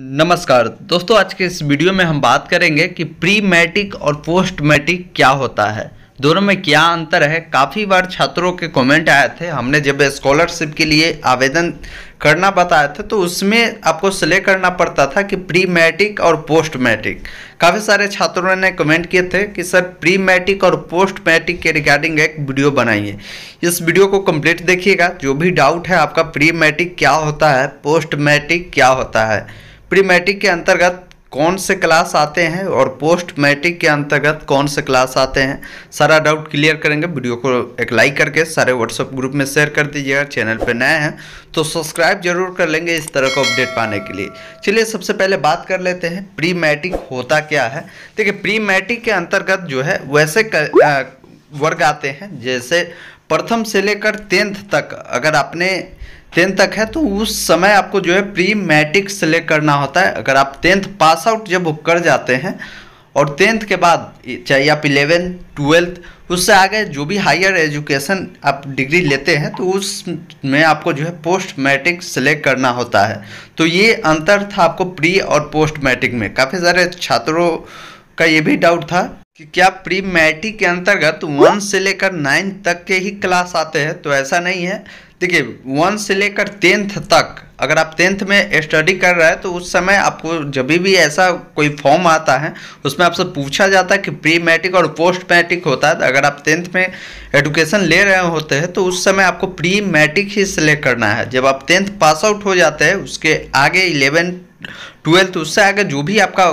नमस्कार दोस्तों आज के इस वीडियो में हम बात करेंगे कि प्री मैट्रिक और पोस्ट मैट्रिक क्या होता है दोनों में क्या अंतर है काफ़ी बार छात्रों के कमेंट आए थे हमने जब स्कॉलरशिप के लिए आवेदन करना बताया था तो उसमें आपको सिलेक्ट करना पड़ता था कि प्री मैट्रिक और पोस्ट मैट्रिक काफ़ी सारे छात्रों ने कमेंट किए थे कि सर प्री मैट्रिक और पोस्ट मैट्रिक के रिगार्डिंग एक वीडियो बनाइए इस वीडियो को कंप्लीट देखिएगा जो भी डाउट है आपका प्री मैट्रिक क्या होता है पोस्ट मैट्रिक क्या होता है प्री मैट्रिक के अंतर्गत कौन से क्लास आते हैं और पोस्ट मैट्रिक के अंतर्गत कौन से क्लास आते हैं सारा डाउट क्लियर करेंगे वीडियो को एक लाइक करके सारे व्हाट्सएप ग्रुप में शेयर कर दीजिएगा चैनल पर नए हैं तो सब्सक्राइब जरूर कर लेंगे इस तरह का अपडेट पाने के लिए चलिए सबसे पहले बात कर लेते हैं प्री मैट्रिक होता क्या है देखिए प्री मैट्रिक के अंतर्गत जो है वैसे कर, आ, वर्ग आते हैं जैसे प्रथम से लेकर टेंथ तक अगर आपने टेंथ तक है तो उस समय आपको जो है प्री मैट्रिक सेलेक्ट करना होता है अगर आप टेंथ पास आउट जब कर जाते हैं और टेंथ के बाद चाहे आप इलेवेंथ ट्वेल्थ उससे आगे जो भी हायर एजुकेशन आप डिग्री लेते हैं तो उस में आपको जो है पोस्ट मैट्रिक सेलेक्ट करना होता है तो ये अंतर था आपको प्री और पोस्ट मैट्रिक में काफ़ी सारे छात्रों का ये भी डाउट था कि क्या प्री मैट्रिक के अंतर्गत वन से लेकर नाइन तक के ही क्लास आते हैं तो ऐसा नहीं है देखिए वन से लेकर टेंथ तक अगर आप टेंथ में स्टडी कर रहे हैं तो उस समय आपको जब भी ऐसा कोई फॉर्म आता है उसमें आपसे पूछा जाता है कि प्री मैट्रिक और पोस्ट मैट्रिक होता है तो अगर आप टेंथ में एडुकेशन ले रहे होते हैं तो उस समय आपको प्री मैट्रिक ही सिलेक्ट करना है जब आप टेंथ पास आउट हो जाते हैं उसके आगे इलेवेंथ ट्वेल्थ उससे आगे जो भी आपका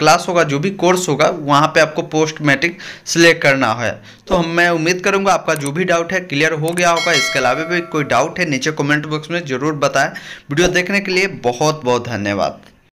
क्लास होगा जो भी कोर्स होगा वहाँ पे आपको पोस्ट मैट्रिक सिलेक्ट करना है तो हम तो मैं उम्मीद करूँगा आपका जो भी डाउट है क्लियर हो गया होगा इसके अलावा भी कोई डाउट है नीचे कमेंट बॉक्स में ज़रूर बताएं वीडियो देखने के लिए बहुत बहुत धन्यवाद